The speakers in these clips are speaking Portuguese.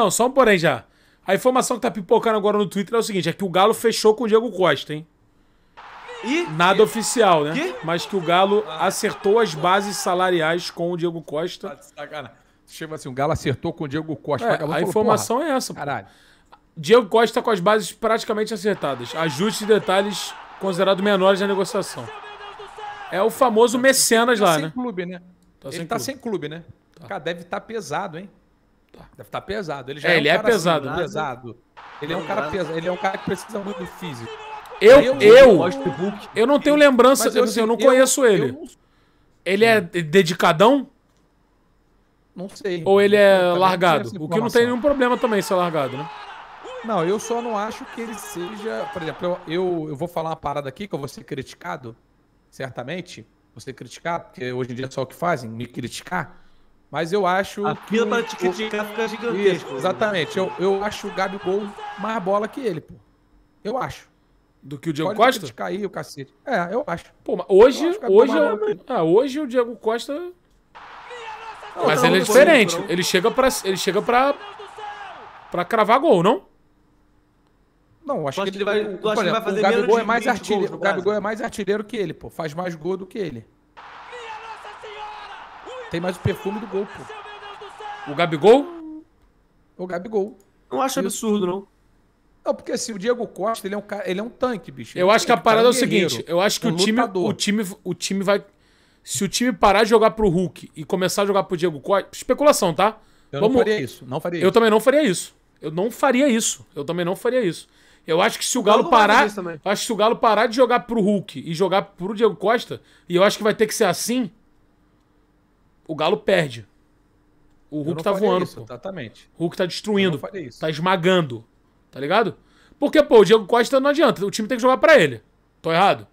Não, só um porém já. A informação que tá pipocando agora no Twitter é o seguinte: é que o Galo fechou com o Diego Costa, hein? E? Nada e? oficial, né? Que? Mas que o Galo ah. acertou as bases salariais com o Diego Costa. Tá Chega assim, o Galo acertou com o Diego Costa. É, a informação porra. é essa. Caralho. Diego Costa com as bases praticamente acertadas. Ajustes e detalhes considerados menores na negociação. É o famoso mecenas tá lá, sem né? Clube, né? Tá Ele tá clube. sem clube, né? Tá. Cara, deve estar tá pesado, hein? Tá. Deve estar tá pesado. Ele já é, é um ele é assim, pesado. Assim, pesado. Ele é um cara pesado. Ele é um cara que precisa muito do físico. Eu, eu, eu, eu não tenho lembrança, eu, assim, eu, não conheço eu, ele. Ele é dedicadão? Não sei. Ou ele é largado? O que não tem nenhum problema também ser largado, né? Não, eu só não acho que ele seja. Por exemplo, eu, eu, vou falar uma parada aqui que eu vou ser criticado, certamente. Vou ser criticado, porque hoje em dia é só o que fazem, me criticar. Mas eu acho. A fila para te criticar fica é gigantesca. exatamente. Eu, eu acho o Gabigol mais bola que ele, pô. Eu acho. Do que o Diego Pode Costa? Pode cair o cacete. É, eu acho. Pô, mas hoje, eu hoje, é ah, hoje o Diego Costa. Não, mas então ele é diferente. Ele chega para ele chega para para cravar gol, não? Não, acho que ele, vai, o, fazer é mais artilheiro, o Gabigol é mais artilheiro que ele, pô. Faz mais gol do que ele. Tem mais o perfume do gol, pô. O Gabigol? O Gabigol. Não acho absurdo, não. Não, porque assim, o Diego Costa, ele é um, cara, ele é um tanque, bicho. Eu acho que a tá parada é o seguinte, eu acho que é um o, time, o, time, o time vai... Se o time parar de jogar pro Hulk e começar a jogar pro Diego Costa... Especulação, tá? Eu Vamos... não faria isso, não faria Eu isso. também não faria isso. Eu não faria isso. Eu também não faria isso. Eu acho que se o Galo parar, acho que se o Galo parar de jogar pro Hulk e jogar pro Diego Costa, e eu acho que vai ter que ser assim, o Galo perde. O Hulk tá voando, isso, pô. Exatamente. O Hulk tá destruindo, tá esmagando. Tá ligado? Porque, pô, o Diego Costa não adianta. O time tem que jogar para ele. Tô errado?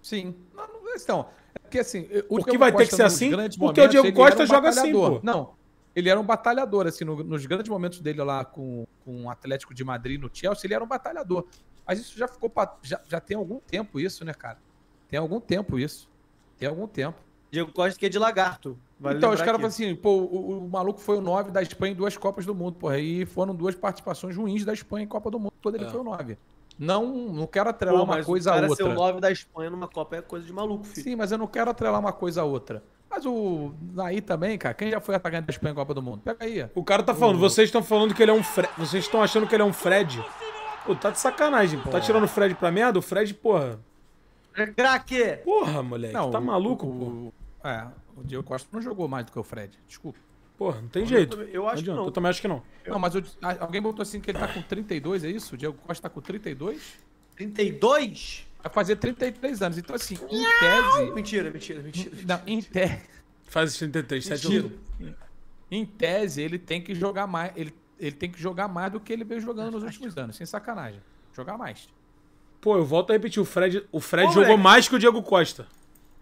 Sim. Não, não, então, é porque assim. O porque Diego vai Costa, ter que ser assim? Porque momentos, o Diego Costa um joga assim, pô. Não. Ele era um batalhador, assim, no, nos grandes momentos dele lá com, com o Atlético de Madrid no Chelsea, ele era um batalhador. Mas isso já ficou. Pra, já, já tem algum tempo isso, né, cara? Tem algum tempo isso. Tem algum tempo. Diego Costa que é de lagarto. Vale então, os caras falam assim, pô, o, o, maluco foi o 9 da Espanha em duas Copas do Mundo, porra. E foram duas participações ruins da Espanha em Copa do Mundo, todo ele é. foi o 9. Não, não quero atrelar pô, uma coisa a outra. ser o 9 da Espanha numa Copa é coisa de maluco, filho. Sim, mas eu não quero atrelar uma coisa a outra. Mas o. Aí também, cara, quem já foi atacante da Espanha em Copa do Mundo? Pega aí. O cara tá falando, uhum. vocês estão falando que ele é um Fred. Vocês estão achando que ele é um Fred? Pô, tá de sacanagem, pô. Tá tirando o Fred pra merda? O Fred, porra. É craque! Porra, moleque, não, tá maluco, o, é, o Diego Costa não jogou mais do que o Fred, desculpa. Porra, não tem jeito. Eu, eu acho não que não. Eu também acho que não. Não, mas eu, alguém botou assim que ele tá com 32, é isso? O Diego Costa tá com 32? 32? Vai fazer 33 anos. Então, assim, em tese. Mentira, mentira, mentira. Não, em tese. Faz 33, 7 anos. Em tese, ele tem que jogar mais. Ele, ele tem que jogar mais do que ele veio jogando nos últimos anos, sem sacanagem. Jogar mais. Pô, eu volto a repetir, o Fred, o Fred Ô, jogou moleque. mais que o Diego Costa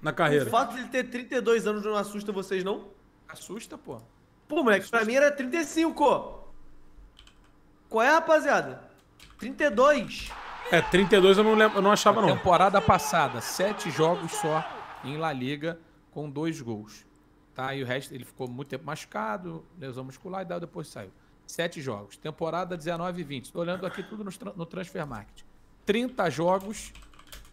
na carreira. O fato de ele ter 32 anos não assusta vocês, não? Assusta, pô. Pô, moleque, assusta. pra mim era 35. Qual é, rapaziada? 32. É, 32 eu não, lembro, eu não achava, não. Temporada passada, sete jogos só em La Liga com dois gols. Tá? E o resto, ele ficou muito tempo machucado, lesão muscular e daí depois saiu. Sete jogos. Temporada 19 e 20. Tô olhando aqui tudo no, no Transfer Market. 30 jogos,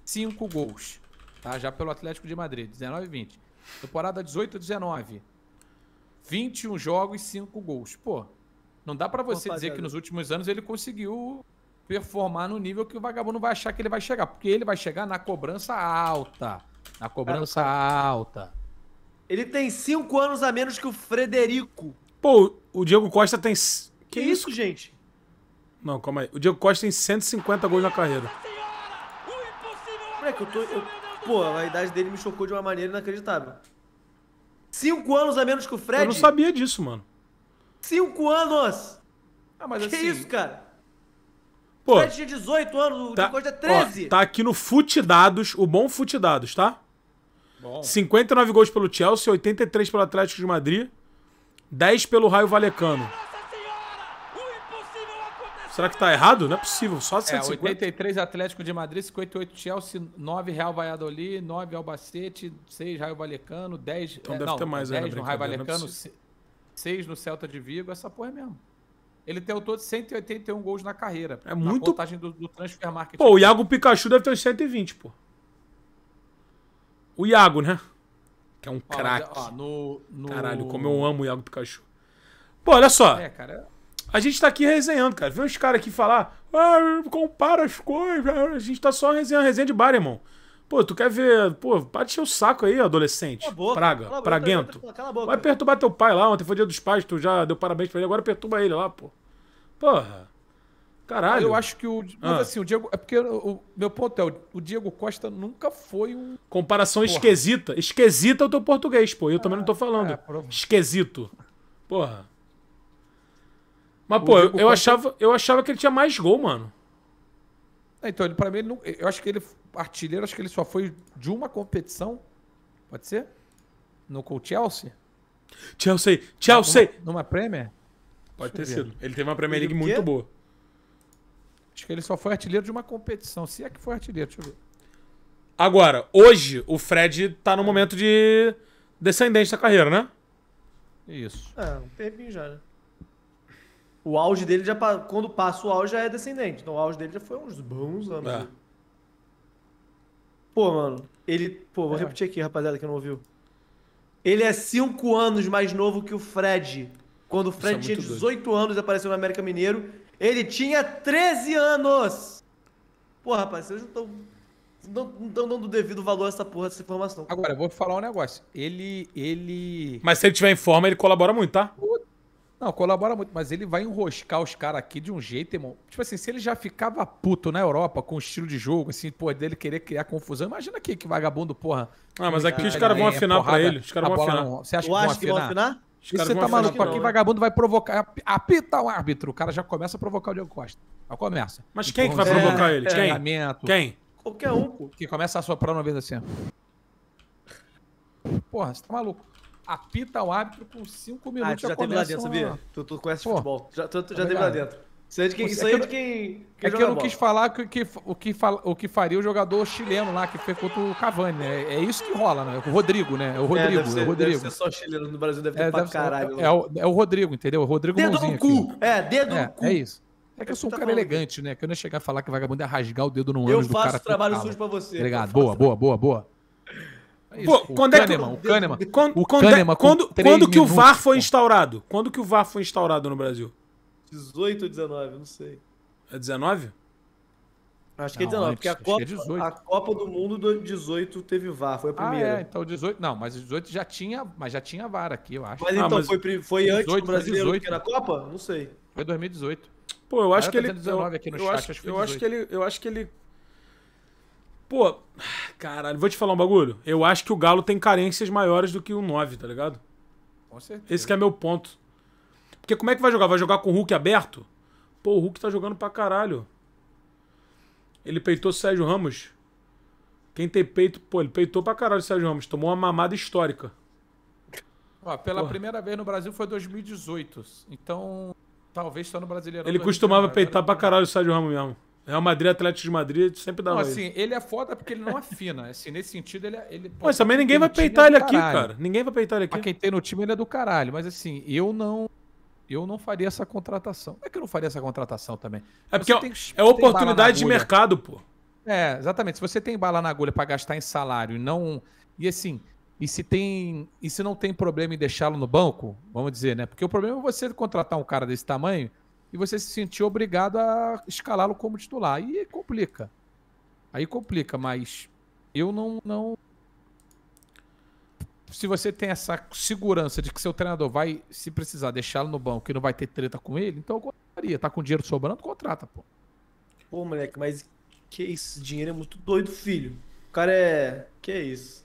cinco gols tá? Já pelo Atlético de Madrid, 19 e 20. Temporada 18 19. 21 jogos, e 5 gols. Pô, não dá para você dizer que nos últimos anos ele conseguiu performar no nível que o vagabundo vai achar que ele vai chegar, porque ele vai chegar na cobrança alta, na cobrança cara, alta. Ele tem 5 anos a menos que o Frederico. Pô, o Diego Costa tem Que, isso, gente? Não, calma aí. O Diego Costa tem 150 gols na carreira. Moleque, eu tô. Eu Pô, a idade dele me chocou de uma maneira inacreditável. Cinco anos a menos que o Fred? Eu não sabia disso, mano. Cinco anos! Ah, mas que assim... isso, cara? Pô, o Fred tinha 18 anos, o tá, Djokovic é 13. Ó, tá aqui no Futidados, o bom Futidados, tá? Bom. 59 gols pelo Chelsea, 83 pelo Atlético de Madrid, 10 pelo Raio Valecano. Será que tá errado? Não é possível, só 150. É, 83 Atlético de Madrid, 58 Chelsea, 9 Real Valladolid, 9 Albacete, 6 Raio Valecano, 10... Então é, deve não, ter mais 10 no Raio Valecano, é 6 no Celta de Vigo, essa porra é mesmo. Ele tem o todo 181 gols na carreira. É na muito... contagem do, do Transfer Market. Pô, o Iago Pikachu deve ter uns 120, pô. O Iago, né? Que é um é, craque. No... Caralho, como eu amo o Iago Pikachu. Pô, olha só. É, cara... A gente tá aqui resenhando, cara. Vê uns caras aqui falar, ah, compara as coisas. Ah, a gente tá só resenhando, resenha de bar, irmão. Pô, tu quer ver. Pô, para de o saco aí, adolescente. Boca, Praga, boca, praguento. Boca, Vai perturbar teu pai lá. Ontem foi dia dos pais, tu já deu parabéns pra ele, agora perturba ele lá, pô. Porra. Caralho. Eu acho que o. Mas ah. assim, o Diego. É porque o meu ponto é: o Diego Costa nunca foi um. Comparação Porra. esquisita. Esquisita é o teu português, pô. Eu ah, também não tô falando. É, esquisito. Porra. Mas, pô, eu, eu achava, eu achava que ele tinha mais gol, mano. É, então, ele, pra mim, ele não, eu acho que ele, artilheiro, acho que ele só foi de uma competição. Pode ser? No com Chelsea? Chelsea, Chelsea! Numa, numa Premier? Pode ter sido. Ele teve uma Premier League muito boa. Acho que ele só foi artilheiro de uma competição. Se é que foi artilheiro, deixa eu ver. Agora, hoje, o Fred tá no momento de descendente da carreira, né? Isso. É, um tempinho já, né? O auge dele já. Quando passa o auge já é descendente. Então o auge dele já foi uns bons anos. É. Pô, mano, ele. Pô, vou é. repetir aqui, rapaziada, que não ouviu. Ele é 5 anos mais novo que o Fred. Quando o Fred é tinha 18 doido. anos e apareceu no América Mineiro, ele tinha 13 anos! Pô, rapaz, vocês não estão. Não estão dando devido valor a essa porra, essa informação. Agora, eu vou falar um negócio. Ele. ele... Mas se ele tiver em forma, ele colabora muito, tá? Pô, não, colabora muito, mas ele vai enroscar os caras aqui de um jeito, irmão. Tipo assim, se ele já ficava puto na Europa com o estilo de jogo, assim, pô, dele querer criar confusão, imagina aqui que vagabundo, porra. Ah, mas aqui os caras vão é afinar porrada, pra ele. Os caras vão afinar. Não, você acha que vão, afinar? que vão afinar? Os você tá maluco? Aqui vagabundo vai provocar. Apita o árbitro. O cara já começa a provocar o Diego Costa. Já começa. Mas quem é que então, vai é, provocar é, ele? Quem? Treinamento. Quem? Qualquer um, pô. Que começa a soprar uma vez assim. Porra, você tá maluco apita o árbitro por 5 ah, minutos. Ah, tu já, já teve lá dentro, sabia? Tu, tu conhece Pô, futebol. Já, tu, tu já é teve lá dentro. Isso aí é de quem. Isso é, é de quem, é que eu não quis falar que, que, o, que o que faria o jogador chileno lá, que foi contra o Cavani, né? É isso que rola, né? O Rodrigo, né? É o Rodrigo. É, ser, o Rodrigo. é ser só chileno no Brasil, deve ter é, pra caralho. É, é, o, é o Rodrigo, entendeu? O Rodrigo Dedo no cu! Aqui. É, dedo é, no cu. É isso. É que eu tá sou um tá cara elegante, né? Que eu não ia chegar a falar que vagabundo ia rasgar o dedo no ânus do cara. Eu faço trabalho sujo pra você. Obrigado. Boa, boa, boa, boa. É isso, Pô, quando o Kahneman, é que... o Kahneman. Quando, o é- Kahneman quando, quando que o VAR foi instaurado? Quando que o VAR foi instaurado no Brasil? 18 ou 19, não sei. É 19? Acho que é não, é 19, antes, porque a Copa, é a Copa, do Mundo do 18 teve VAR, foi a ah, primeira. Ah, é, então 18, não, mas 18 já tinha, mas já tinha VAR aqui, eu acho. Mas ah, então mas foi, foi antes do brasileiro 18, que era a Copa? Não sei. Foi 2018. Pô, eu acho que ele eu acho que ele Pô, caralho, vou te falar um bagulho. Eu acho que o Galo tem carências maiores do que o 9, tá ligado? Com certeza. Esse que é meu ponto. Porque como é que vai jogar? Vai jogar com o Hulk aberto? Pô, o Hulk tá jogando pra caralho. Ele peitou o Sérgio Ramos. Quem tem peito, pô, ele peitou pra caralho o Sérgio Ramos. Tomou uma mamada histórica. Ó, pela primeira vez no Brasil foi 2018. Então, talvez só no Brasileirão. Ele costumava né? peitar pra caralho o Sérgio Ramos mesmo. É o Madrid, Atlético de Madrid, sempre dá não, assim, ele é foda porque ele não afina. Assim, nesse sentido, ele... É, ele pô, mas também ninguém vai peitar ele, aqui, cara. Ninguém vai peitar ele aqui. Pra quem tem no time, ele é do caralho. Mas assim, eu não... Eu não faria essa contratação. Como é que eu não faria essa contratação também. É porque tem, é oportunidade de mercado, pô. É, exatamente. Se você tem bala na agulha para gastar em salário e não... E assim, e se tem, e se não tem problema em deixá-lo no banco, vamos dizer, né? Porque o problema é você contratar um cara desse tamanho e você se sentir obrigado a escalá-lo como titular. E complica. Aí complica, mas eu não, não. Se você tem essa segurança de que seu treinador vai, se precisar, deixá-lo no banco e não vai ter treta com ele, então eu contrataria. Tá com dinheiro sobrando, contrata, pô. Pô, moleque, mas que isso dinheiro é muito doido, filho. O cara é. Que é isso?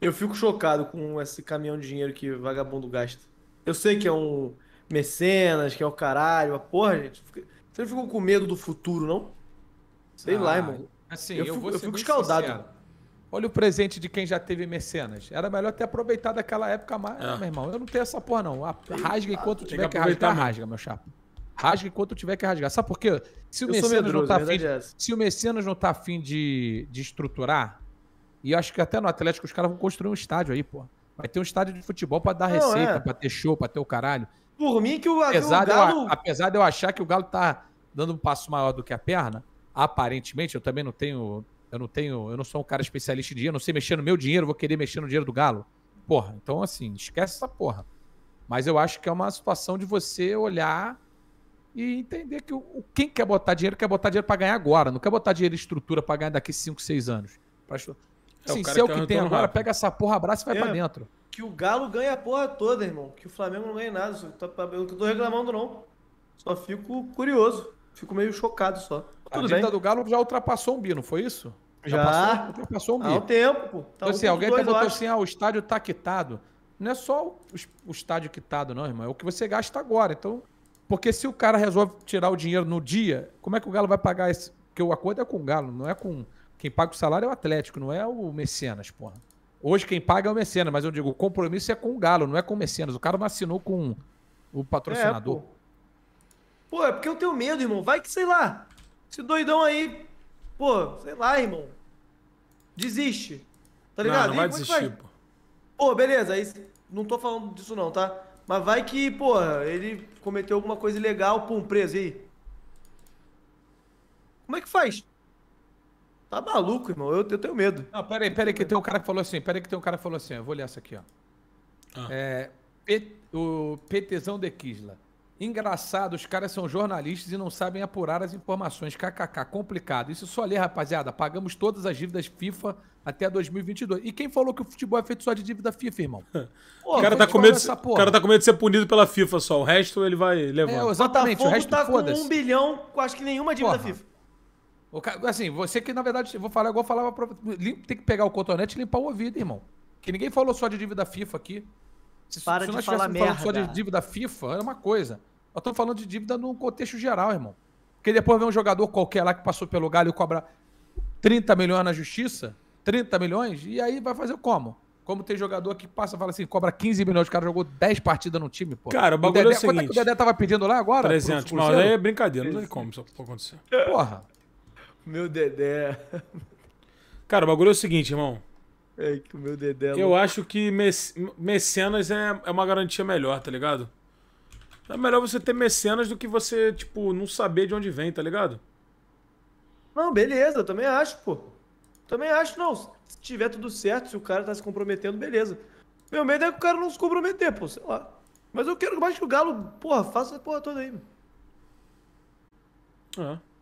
Eu fico chocado com esse caminhão de dinheiro que vagabundo gasta. Eu sei que é um mecenas, que é o caralho, a porra, hum. gente. Você não ficou com medo do futuro, não? Sei ah, lá, irmão. Assim, eu, eu fico, fico escaldado. Olha o presente de quem já teve mecenas. Era melhor ter aproveitado aquela época mais, é. meu irmão. Eu não tenho essa porra, não. Rasga enquanto tiver que, que rasgar, mesmo. rasga, meu chapa. Rasga enquanto tiver que rasgar. Sabe por quê? Se o, eu medroso, não tá afim, é se o mecenas não tá afim de, de estruturar, e acho que até no Atlético os caras vão construir um estádio aí, pô. Vai ter um estádio de futebol para dar não, receita, é. para ter show, para ter o caralho. Por mim que o, apesar, o Galo... Eu, apesar de eu achar que o Galo tá dando um passo maior do que a perna, aparentemente, eu também não tenho... Eu não tenho... Eu não sou um cara especialista em dinheiro, não sei mexer no meu dinheiro, vou querer mexer no dinheiro do Galo. Porra, então assim, esquece essa porra. Mas eu acho que é uma situação de você olhar e entender que o, quem quer botar dinheiro, quer botar dinheiro para ganhar agora. Não quer botar dinheiro em estrutura para ganhar daqui 5, 6 anos. É, assim, é, se é o tá que tem agora, rápido. pega essa porra, abraça e vai é. para dentro que o Galo ganha a porra toda, irmão. Que o Flamengo não ganha nada. Tá, tá, eu não tô reclamando, não. Só fico curioso. Fico meio chocado só. a dívida bem. do Galo já ultrapassou um bi, não foi isso? Já, já passou, ultrapassou um bi. Há um tempo, pô. Tá então, assim, alguém perguntou assim, ah, o estádio tá quitado. Não é só o, o estádio quitado, não, irmão. É o que você gasta agora. Então, porque se o cara resolve tirar o dinheiro no dia, como é que o Galo vai pagar esse... Porque o acordo é com o Galo, não é com... Quem paga o salário é o Atlético, não é o Mecenas, porra. Hoje quem paga é o Mecenas, mas eu digo, o compromisso é com o Galo, não é com o Mecenas. O cara não assinou com o patrocinador. É, pô. pô, é porque eu tenho medo, irmão. Vai que, sei lá, esse doidão aí, pô, sei lá, irmão. Desiste. Tá ligado? Não, não vai é desistir, pô. Pô, beleza, aí não tô falando disso não, tá? Mas vai que, pô, ele cometeu alguma coisa ilegal, pum, preso aí. Como é que faz? Tá maluco, irmão. Eu, eu tenho medo. Não, peraí, peraí, que tem um cara que falou assim. Peraí, que tem um cara que falou assim. Eu vou ler essa aqui, ó. Ah. É, P, o PTzão de Kisla. Engraçado, os caras são jornalistas e não sabem apurar as informações. KKK, complicado. Isso só ler, rapaziada. Pagamos todas as dívidas FIFA até 2022. E quem falou que o futebol é feito só de dívida FIFA, irmão? Pô, tá o, cara tá com medo, o cara tá com medo de ser punido pela FIFA só. O resto ele vai levar. É, exatamente. Botafogo o resto tá com um bilhão, acho que nenhuma dívida porra. FIFA. Assim, você que, na verdade, vou falar igual eu falava pra... Tem que pegar o cotonete e limpar o ouvido, irmão. Que ninguém falou só de dívida FIFA aqui. Se, Para se de nós falar merda. só de dívida FIFA, era uma coisa. Nós estamos falando de dívida num contexto geral, irmão. Porque depois vem um jogador qualquer lá que passou pelo galho e cobra 30 milhões na justiça, 30 milhões, e aí vai fazer como? Como tem jogador que passa e fala assim, cobra 15 milhões, o cara jogou 10 partidas no time, pô. Cara, o bagulho é o Dedé, é o seguinte... Quanto é que o Dedé tava pedindo lá agora? 300, não, aí é brincadeira, não tem como isso acontecer. Porra. Meu Dedé. Cara, o bagulho é o seguinte, irmão. É que o meu Dedé. É eu acho que mec mecenas é, é uma garantia melhor, tá ligado? É melhor você ter mecenas do que você, tipo, não saber de onde vem, tá ligado? Não, beleza, eu também acho, pô. Também acho, não. Se tiver tudo certo, se o cara tá se comprometendo, beleza. Meu medo é que o cara não se comprometer, pô, sei lá. Mas eu quero mais que o Galo, porra, faça essa porra toda aí, mano. É.